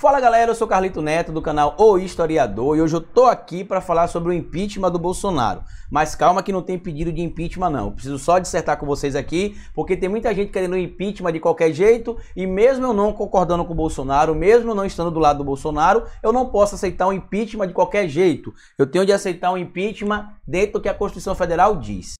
Fala galera, eu sou Carlito Neto do canal O Historiador e hoje eu tô aqui para falar sobre o impeachment do Bolsonaro. Mas calma que não tem pedido de impeachment não. Eu preciso só dissertar com vocês aqui, porque tem muita gente querendo impeachment de qualquer jeito e mesmo eu não concordando com o Bolsonaro, mesmo eu não estando do lado do Bolsonaro, eu não posso aceitar um impeachment de qualquer jeito. Eu tenho de aceitar um impeachment dentro do que a Constituição Federal diz.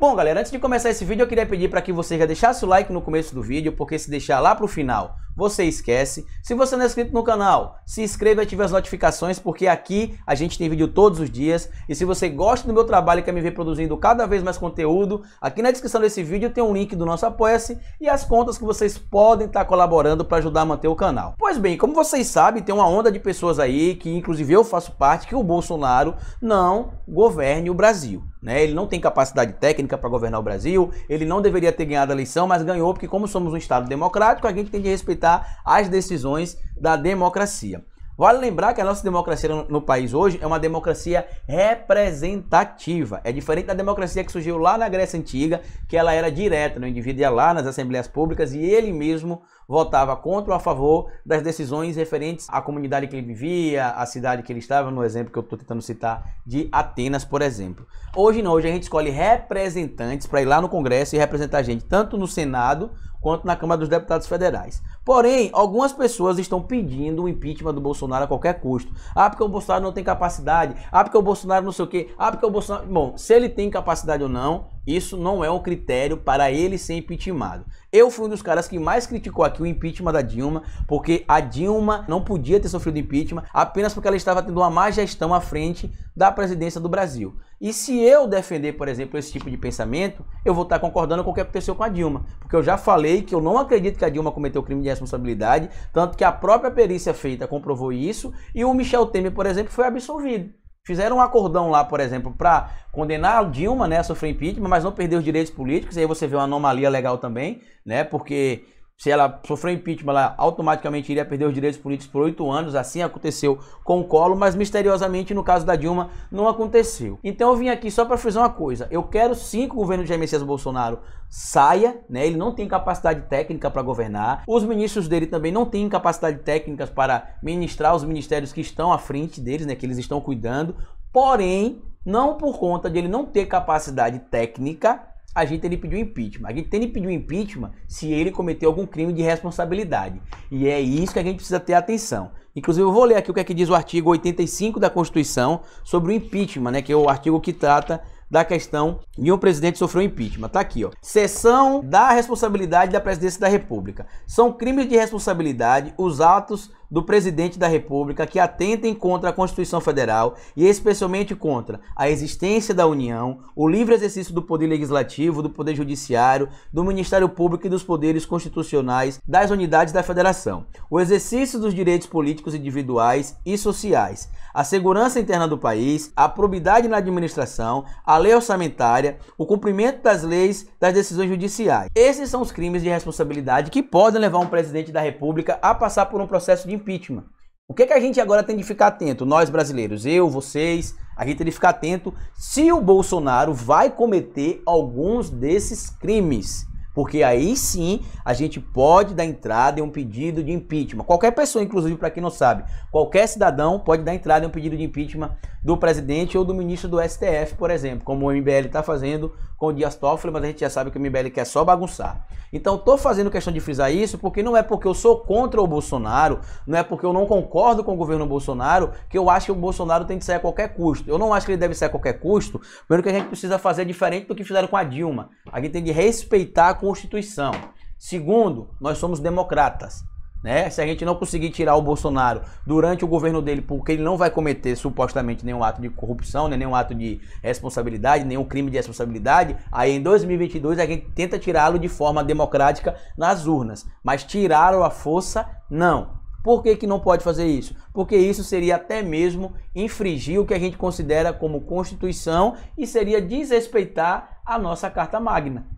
Bom, galera, antes de começar esse vídeo, eu queria pedir para que você já deixasse o like no começo do vídeo, porque se deixar lá para o final você esquece. Se você não é inscrito no canal, se inscreva e ative as notificações, porque aqui a gente tem vídeo todos os dias. E se você gosta do meu trabalho e quer me ver produzindo cada vez mais conteúdo, aqui na descrição desse vídeo tem um link do nosso Apoia-se e as contas que vocês podem estar colaborando para ajudar a manter o canal. Pois bem, como vocês sabem, tem uma onda de pessoas aí, que inclusive eu faço parte, que o Bolsonaro não governe o Brasil. Né? Ele não tem capacidade técnica para governar o Brasil, ele não deveria ter ganhado a eleição, mas ganhou porque como somos um Estado democrático, a gente tem de respeitar respeitar as decisões da democracia. Vale lembrar que a nossa democracia no país hoje é uma democracia representativa. É diferente da democracia que surgiu lá na Grécia Antiga, que ela era direta, né? o indivíduo ia lá nas assembleias públicas e ele mesmo votava contra ou a favor das decisões referentes à comunidade que ele vivia, à cidade que ele estava, no exemplo que eu estou tentando citar de Atenas, por exemplo. Hoje não, hoje a gente escolhe representantes para ir lá no Congresso e representar a gente, tanto no Senado quanto na Câmara dos Deputados Federais. Porém, algumas pessoas estão pedindo o impeachment do Bolsonaro a qualquer custo. Ah, porque o Bolsonaro não tem capacidade. Ah, porque o Bolsonaro não sei o quê. Ah, porque o Bolsonaro. Bom, se ele tem capacidade ou não, isso não é um critério para ele ser impeachmentado. Eu fui um dos caras que mais criticou aqui o impeachment da Dilma, porque a Dilma não podia ter sofrido impeachment apenas porque ela estava tendo uma má gestão à frente da presidência do Brasil. E se eu defender, por exemplo, esse tipo de pensamento, eu vou estar concordando com o que aconteceu com a Dilma. Porque eu já falei que eu não acredito que a Dilma cometeu crime de responsabilidade, tanto que a própria perícia feita comprovou isso, e o Michel Temer, por exemplo, foi absolvido. Fizeram um acordão lá, por exemplo, para condenar Dilma, né, a sofrer impeachment, mas não perder os direitos políticos. E aí você vê uma anomalia legal também, né? Porque se ela sofreu impeachment, ela automaticamente iria perder os direitos políticos por oito anos, assim aconteceu com o Colo, mas misteriosamente no caso da Dilma não aconteceu. Então eu vim aqui só para frisar uma coisa, eu quero sim que o governo de Jair Messias Bolsonaro saia, né? ele não tem capacidade técnica para governar, os ministros dele também não têm capacidade técnica para ministrar os ministérios que estão à frente deles, né? que eles estão cuidando, porém, não por conta de ele não ter capacidade técnica, a gente tem de pedir um impeachment. A gente tem de pedir um impeachment se ele cometeu algum crime de responsabilidade. E é isso que a gente precisa ter atenção. Inclusive, eu vou ler aqui o que é que diz o artigo 85 da Constituição sobre o impeachment, né? Que é o artigo que trata da questão de um presidente sofreu impeachment. Tá aqui, ó. Seção da responsabilidade da presidência da República. São crimes de responsabilidade os atos do presidente da República que atentem contra a Constituição Federal e especialmente contra a existência da União, o livre exercício do poder legislativo, do poder judiciário, do Ministério Público e dos poderes constitucionais das unidades da Federação, o exercício dos direitos políticos individuais e sociais, a segurança interna do país, a probidade na administração, a lei orçamentária, o cumprimento das leis, das decisões judiciais. Esses são os crimes de responsabilidade que podem levar um presidente da República a passar por um processo de impeachment. O que, é que a gente agora tem de ficar atento? Nós brasileiros, eu, vocês, a gente tem de ficar atento se o Bolsonaro vai cometer alguns desses crimes. Porque aí sim a gente pode dar entrada em um pedido de impeachment. Qualquer pessoa, inclusive, para quem não sabe, qualquer cidadão pode dar entrada em um pedido de impeachment do presidente ou do ministro do STF, por exemplo, como o MBL está fazendo com o Dias Toffoli, mas a gente já sabe que o MBL quer só bagunçar. Então, estou fazendo questão de frisar isso porque não é porque eu sou contra o Bolsonaro, não é porque eu não concordo com o governo Bolsonaro que eu acho que o Bolsonaro tem que sair a qualquer custo. Eu não acho que ele deve sair a qualquer custo, pelo que a gente precisa fazer é diferente do que fizeram com a Dilma. A gente tem de respeitar a Constituição. Segundo, nós somos democratas. Né? Se a gente não conseguir tirar o Bolsonaro durante o governo dele, porque ele não vai cometer supostamente nenhum ato de corrupção, né? nenhum ato de responsabilidade, nenhum crime de responsabilidade, aí em 2022 a gente tenta tirá-lo de forma democrática nas urnas. Mas tirá-lo à força, não. Por que, que não pode fazer isso? Porque isso seria até mesmo infringir o que a gente considera como Constituição e seria desrespeitar a nossa Carta Magna.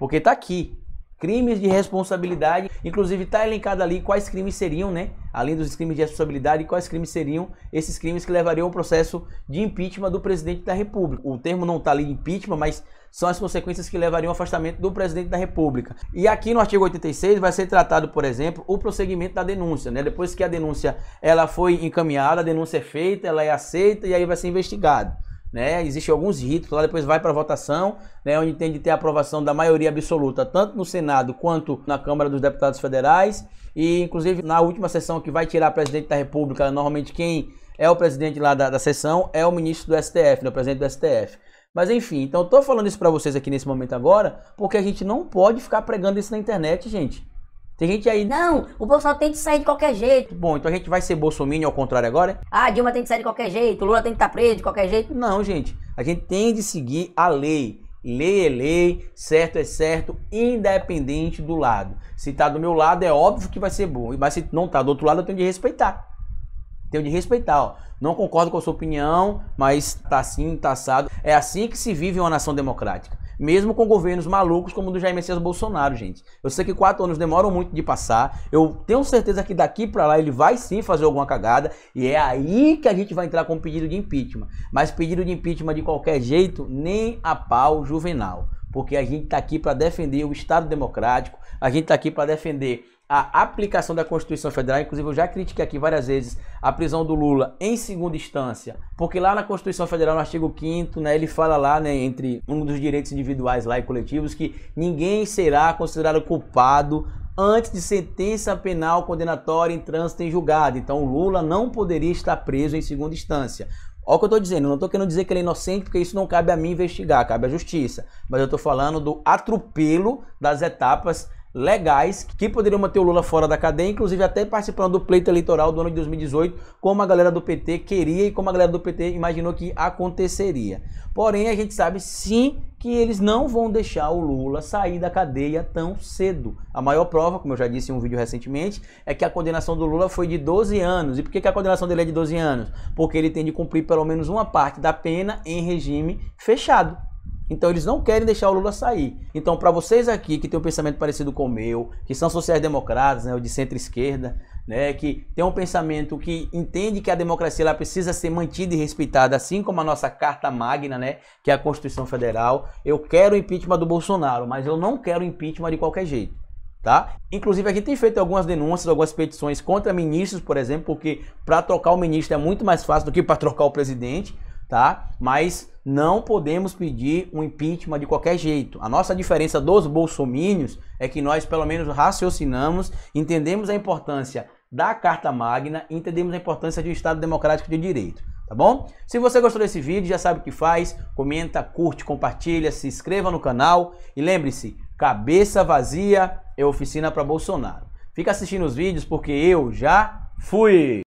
Porque está aqui. Crimes de responsabilidade, inclusive está elencado ali quais crimes seriam, né? Além dos crimes de responsabilidade, quais crimes seriam esses crimes que levariam ao processo de impeachment do presidente da República. O termo não está ali impeachment, mas são as consequências que levariam ao afastamento do presidente da República. E aqui no artigo 86 vai ser tratado, por exemplo, o prosseguimento da denúncia, né? Depois que a denúncia ela foi encaminhada, a denúncia é feita, ela é aceita e aí vai ser investigado né? Existem alguns ritos lá, depois vai para votação, né? Onde tem de ter a aprovação da maioria absoluta, tanto no Senado quanto na Câmara dos Deputados Federais. E, inclusive, na última sessão que vai tirar presidente da República, normalmente quem é o presidente lá da, da sessão é o ministro do STF, né? O presidente do STF. Mas enfim, então eu tô falando isso para vocês aqui nesse momento agora, porque a gente não pode ficar pregando isso na internet, gente. Tem gente aí, não, o Bolsonaro tem que sair de qualquer jeito. Bom, então a gente vai ser Bolsonaro ao contrário agora? Ah, Dilma tem que sair de qualquer jeito, Lula tem que estar tá preso de qualquer jeito. Não, gente, a gente tem de seguir a lei. Lei é lei, certo é certo, independente do lado. Se tá do meu lado, é óbvio que vai ser bom. Mas se não tá do outro lado, eu tenho de respeitar. Tenho de respeitar, ó. Não concordo com a sua opinião, mas tá assim, tá assado. É assim que se vive uma nação democrática mesmo com governos malucos como o do Jair Messias Bolsonaro, gente. Eu sei que quatro anos demoram muito de passar, eu tenho certeza que daqui para lá ele vai sim fazer alguma cagada, e é aí que a gente vai entrar com um pedido de impeachment. Mas pedido de impeachment de qualquer jeito, nem a pau juvenal. Porque a gente está aqui para defender o Estado Democrático, a gente está aqui para defender a aplicação da Constituição Federal. Inclusive, eu já critiquei aqui várias vezes a prisão do Lula em segunda instância, porque lá na Constituição Federal, no artigo 5, né, ele fala lá, né, entre um dos direitos individuais lá e coletivos, que ninguém será considerado culpado antes de sentença penal condenatória em trânsito em julgado. Então, o Lula não poderia estar preso em segunda instância. Olha o que eu estou dizendo, eu não estou querendo dizer que ele é inocente, porque isso não cabe a mim investigar, cabe à justiça. Mas eu estou falando do atropelo das etapas legais que poderiam manter o Lula fora da cadeia, inclusive até participando do pleito eleitoral do ano de 2018, como a galera do PT queria e como a galera do PT imaginou que aconteceria. Porém, a gente sabe sim que eles não vão deixar o Lula sair da cadeia tão cedo. A maior prova, como eu já disse em um vídeo recentemente, é que a condenação do Lula foi de 12 anos. E por que, a condenação dele é de 12 anos? Porque ele tem de cumprir pelo menos uma parte da pena em regime fechado. Então eles não querem deixar o Lula sair. Então, para vocês aqui que tem um pensamento parecido com o meu, que são sociais-democratas, né, ou de centro-esquerda, né, que tem um pensamento que entende que a democracia ela precisa ser mantida e respeitada, assim como a nossa Carta Magna, né, que é a Constituição Federal. Eu quero impeachment do Bolsonaro, mas eu não quero impeachment de qualquer jeito. Tá? Inclusive aqui tem feito algumas denúncias, algumas petições contra ministros, por exemplo, porque para trocar o ministro é muito mais fácil do que para trocar o presidente tá? Mas não podemos pedir um impeachment de qualquer jeito. A nossa diferença dos bolsomínios é que nós, pelo menos, raciocinamos, entendemos a importância da Carta Magna, entendemos a importância de um Estado Democrático de Direito, tá bom? Se você gostou desse vídeo, já sabe o que faz, comenta, curte, compartilha, se inscreva no canal e lembre-se, cabeça vazia é oficina para Bolsonaro. Fica assistindo os vídeos porque eu já fui!